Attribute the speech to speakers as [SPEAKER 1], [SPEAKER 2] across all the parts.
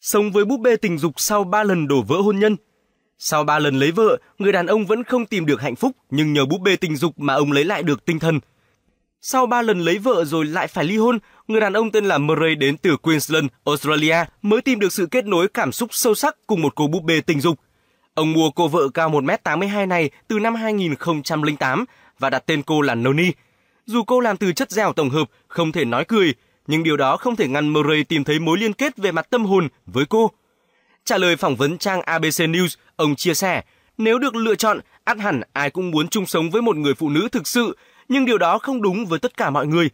[SPEAKER 1] Sống với búp bê tình dục sau 3 lần đổ vỡ hôn nhân. Sau 3 lần lấy vợ, người đàn ông vẫn không tìm được hạnh phúc nhưng nhờ búp bê tình dục mà ông lấy lại được tinh thần. Sau 3 lần lấy vợ rồi lại phải ly hôn, người đàn ông tên là Murray đến từ Queensland, Australia mới tìm được sự kết nối cảm xúc sâu sắc cùng một cô búp bê tình dục. Ông mua cô vợ cao 1m82 này từ năm 2008 và đặt tên cô là Noni. Dù cô làm từ chất dẻo tổng hợp, không thể nói cười, nhưng điều đó không thể ngăn Murray tìm thấy mối liên kết về mặt tâm hồn với cô. Trả lời phỏng vấn trang ABC News, ông chia sẻ, nếu được lựa chọn, ắt hẳn ai cũng muốn chung sống với một người phụ nữ thực sự, nhưng điều đó không đúng với tất cả mọi người.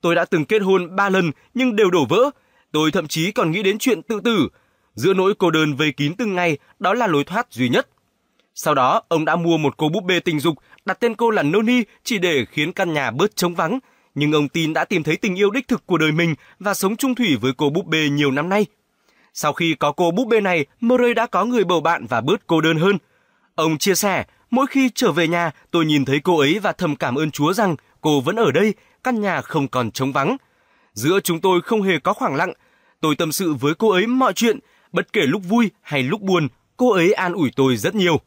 [SPEAKER 1] Tôi đã từng kết hôn 3 lần nhưng đều đổ vỡ. Tôi thậm chí còn nghĩ đến chuyện tự tử. Giữa nỗi cô đơn vây kín từng ngày, đó là lối thoát duy nhất. Sau đó, ông đã mua một cô búp bê tình dục, đặt tên cô là Noni chỉ để khiến căn nhà bớt trống vắng, nhưng ông tin đã tìm thấy tình yêu đích thực của đời mình và sống chung thủy với cô búp bê nhiều năm nay. Sau khi có cô búp bê này, Murray đã có người bầu bạn và bớt cô đơn hơn. Ông chia sẻ, mỗi khi trở về nhà, tôi nhìn thấy cô ấy và thầm cảm ơn Chúa rằng cô vẫn ở đây, căn nhà không còn trống vắng. Giữa chúng tôi không hề có khoảng lặng. Tôi tâm sự với cô ấy mọi chuyện, bất kể lúc vui hay lúc buồn, cô ấy an ủi tôi rất nhiều.